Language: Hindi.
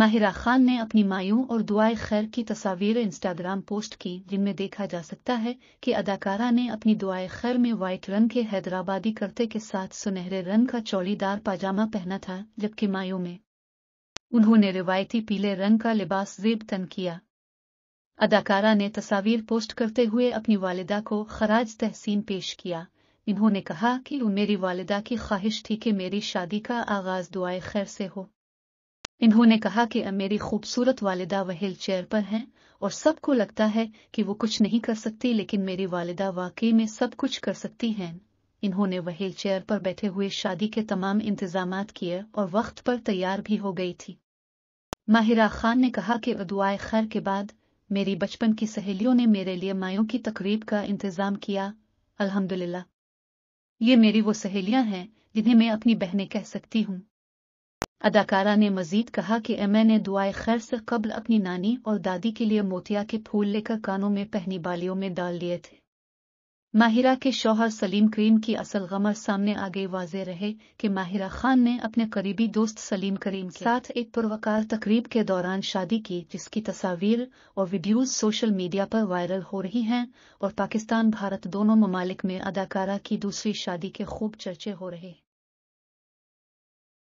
माहिरा खान ने अपनी मायूं और दुआए खैर की तस्वीरें इंस्टाग्राम पोस्ट की जिनमें देखा जा सकता है कि अदाकारा ने अपनी दुआए खैर में व्हाइट रंग के हैदराबादी करते के साथ सुनहरे रंग का चौड़ीदार पाजामा पहना था जबकि मायूं में उन्होंने रिवायती पीले रंग का लिबास जेब तन किया अदाकारा ने तस्वीर पोस्ट करते हुए अपनी वालिदा को खराज तहसीन पेश किया इन्होंने कहा कि मेरी वालिदा की ख्वाहिश थी कि मेरी शादी का आगाज दुआए खैर से हो इन्होंने कहा कि अब मेरी खूबसूरत वालिदा व्हील चेयर पर हैं और सबको लगता है कि वो कुछ नहीं कर सकती लेकिन मेरी वालिदा वाकई में सब कुछ कर सकती हैं इन्होंने व्हील चेयर पर बैठे हुए शादी के तमाम इंतजाम किए और वक्त पर तैयार भी हो गई थी माहिरा खान ने कहा कि दुआए खैर के बाद मेरी बचपन की सहेलियों ने मेरे लिए मायों की तकरीब का इंतजाम किया अल्हम्दुलिल्लाह। ये मेरी वो सहेलियां हैं जिन्हें मैं अपनी बहनें कह सकती हूँ अदाकारा ने मजीद कहा कि ने दुआए खैर से कबल अपनी नानी और दादी के लिए मोतिया के फूल लेकर कानों में पहनी बालियों में डाल लिए थे माहिरा के शौहर सलीम करीम की असल गमर सामने आगे वाजे रहे कि माहिरा खान ने अपने करीबी दोस्त सलीम करीम के साथ एक पुरवकार तकरीब के दौरान शादी की जिसकी तस्वीर और वीडियोज सोशल मीडिया पर वायरल हो रही हैं और पाकिस्तान भारत दोनों ममालिक में अदाकारा की दूसरी शादी के खूब चर्चे हो रहे हैं